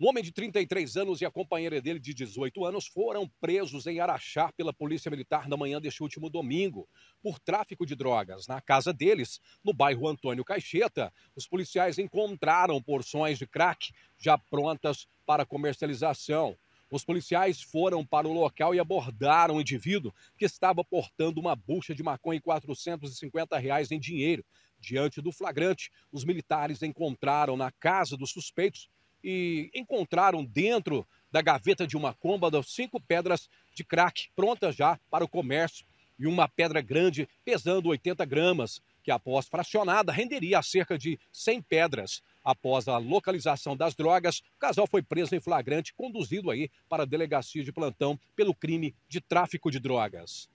Um homem de 33 anos e a companheira dele de 18 anos foram presos em Araxá pela Polícia Militar na manhã deste último domingo por tráfico de drogas. Na casa deles, no bairro Antônio Caixeta, os policiais encontraram porções de crack já prontas para comercialização. Os policiais foram para o local e abordaram o indivíduo que estava portando uma bucha de maconha e 450 reais em dinheiro. Diante do flagrante, os militares encontraram na casa dos suspeitos e encontraram dentro da gaveta de uma cômoda cinco pedras de crack prontas já para o comércio e uma pedra grande pesando 80 gramas, que após fracionada renderia cerca de 100 pedras. Após a localização das drogas, o casal foi preso em flagrante, conduzido aí para a delegacia de plantão pelo crime de tráfico de drogas.